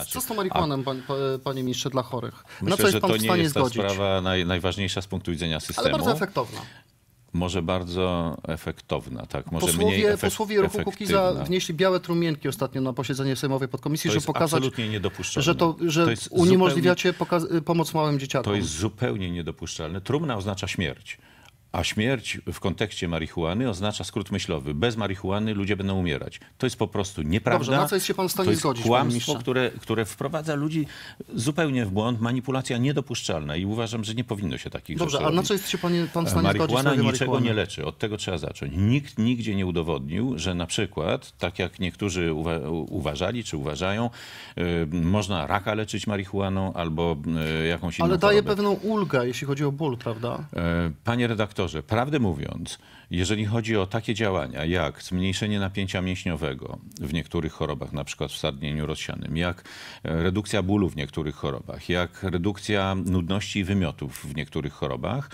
znaczy. Co z tą marihuaną, panie, panie ministrze, dla chorych? Myślę, na co jest że pan to w stanie jest zgodzić? ta sprawa naj, najważniejsza z punktu widzenia systemu. Ale bardzo efektowna może bardzo efektowna, tak? Może posłowie, mniej efek- posłowie ruchu Kukiza wnieśli białe trumienki ostatnio na posiedzenie sejmowej podkomisji, żeby pokazać, że to, że to uniemożliwiacie zupełnie, poka- pomoc małym dzieciakom. To jest zupełnie niedopuszczalne. Trumna oznacza śmierć. A śmierć w kontekście marihuany oznacza skrót myślowy. Bez marihuany ludzie będą umierać. To jest po prostu nieprawda. Dobrze, na co jest się pan w stanie to jest zgodzić, kłamstwo, które, które wprowadza ludzi zupełnie w błąd. Manipulacja niedopuszczalna i uważam, że nie powinno się takich Dobrze, rzeczy Dobrze, a na co jest się pan, pan w stanie Marihuana zgodzić? Niczego nie leczy. Od tego trzeba zacząć. Nikt nigdzie nie udowodnił, że na przykład, tak jak niektórzy uwa uważali czy uważają, y, można raka leczyć marihuaną albo y, jakąś inną Ale daje chorobę. pewną ulgę, jeśli chodzi o ból, prawda? E, panie redaktorze, redaktorze, prawdę mówiąc, jeżeli chodzi o takie działania jak zmniejszenie napięcia mięśniowego w niektórych chorobach, na przykład w sadnieniu rozsianym, jak redukcja bólu w niektórych chorobach, jak redukcja nudności i wymiotów w niektórych chorobach,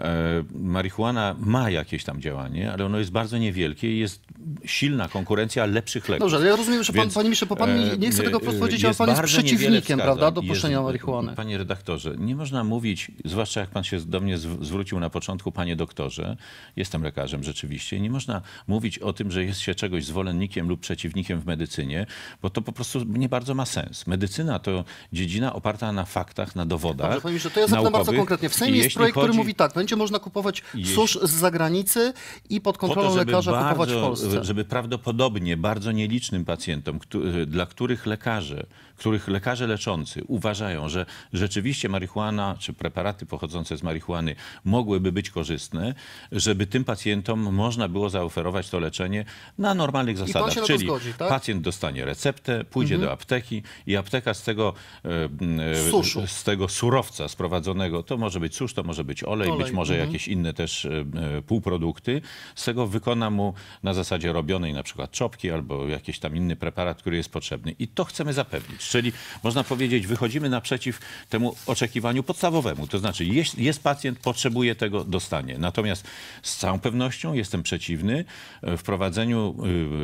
e, marihuana ma jakieś tam działanie, ale ono jest bardzo niewielkie i jest silna konkurencja lepszych leków. Dobrze, ale ja rozumiem, że pan, Więc, panie Misze, bo pan e, nie chce tego e, powiedzieć, ale pan jest przeciwnikiem, prawda, dopuszczenia marihuany. Panie redaktorze, nie można mówić, zwłaszcza jak pan się do mnie zwrócił na początku, panie doktorze, jestem lekarzem rzeczywiście, nie można mówić o tym, że jest się czegoś zwolennikiem lub przeciwnikiem w medycynie, bo to po prostu nie bardzo ma sens. Medycyna to dziedzina oparta na faktach, na dowodach. Dobrze, panie że to ja zapytam bardzo konkretnie. W Sejmie jest projekt, chodzi... który mówi tak, no będzie można kupować jeśli... susz z zagranicy i pod kontrolą to, lekarza bardzo, kupować w Polsce. Żeby prawdopodobnie bardzo nielicznym pacjentom, dla których lekarze, których lekarze leczący uważają, że rzeczywiście marihuana czy preparaty pochodzące z marihuany mogłyby być korzystne, korzystny, żeby tym pacjentom można było zaoferować to leczenie na normalnych zasadach. Na Czyli zgodzi, tak? pacjent dostanie receptę, pójdzie mhm. do apteki i apteka z tego, e, e, Suszu. z tego surowca sprowadzonego, to może być susz, to może być olej, olej. być może mhm. jakieś inne też e, półprodukty, z tego wykona mu na zasadzie robionej na przykład czopki albo jakiś tam inny preparat, który jest potrzebny. I to chcemy zapewnić. Czyli można powiedzieć, wychodzimy naprzeciw temu oczekiwaniu podstawowemu. To znaczy, jest, jest pacjent, potrzebuje tego, dostanie. Natomiast z całą pewnością jestem przeciwny e, wprowadzeniu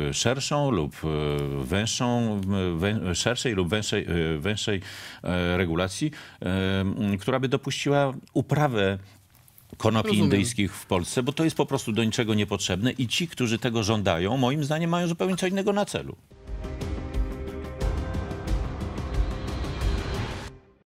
e, szerszą lub e, węższą, wę, szerszej lub węższej, węższej regulacji, która by dopuściła uprawę konopi Rozumiem. indyjskich w Polsce, bo to jest po prostu do niczego niepotrzebne i ci, którzy tego żądają, moim zdaniem mają zupełnie co innego na celu.